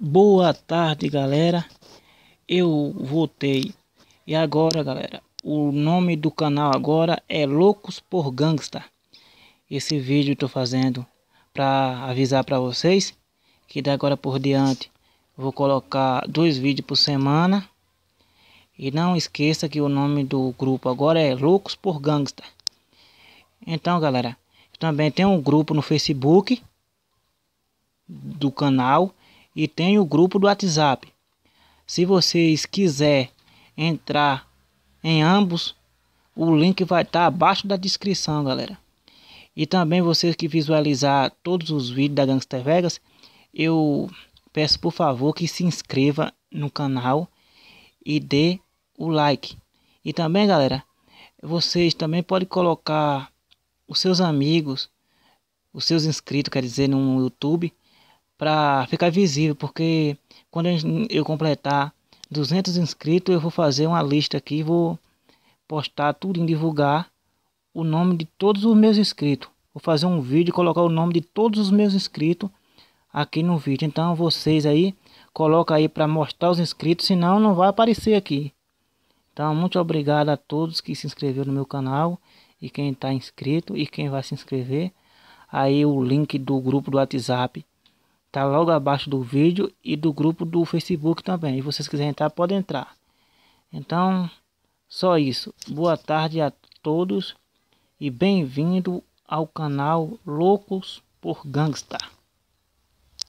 Boa tarde, galera. Eu voltei. E agora, galera, o nome do canal agora é Loucos por Gangsta. Esse vídeo eu tô fazendo para avisar para vocês que da agora por diante vou colocar dois vídeos por semana. E não esqueça que o nome do grupo agora é Loucos por Gangsta. Então, galera, também tem um grupo no Facebook do canal e tem o grupo do WhatsApp. Se vocês quiserem entrar em ambos, o link vai estar tá abaixo da descrição, galera. E também vocês que visualizar todos os vídeos da Gangster Vegas, eu peço por favor que se inscreva no canal e dê o like. E também, galera, vocês também podem colocar os seus amigos, os seus inscritos, quer dizer, no YouTube, para ficar visível, porque quando eu completar 200 inscritos, eu vou fazer uma lista aqui, vou postar tudo em divulgar o nome de todos os meus inscritos. Vou fazer um vídeo e colocar o nome de todos os meus inscritos aqui no vídeo. Então vocês aí coloca aí para mostrar os inscritos, senão não vai aparecer aqui. Então muito obrigado a todos que se inscreveu no meu canal e quem está inscrito e quem vai se inscrever. Aí o link do grupo do WhatsApp tá logo abaixo do vídeo e do grupo do Facebook também. E vocês quiserem entrar, podem entrar. Então, só isso. Boa tarde a todos e bem-vindo ao canal Loucos por Gangsta.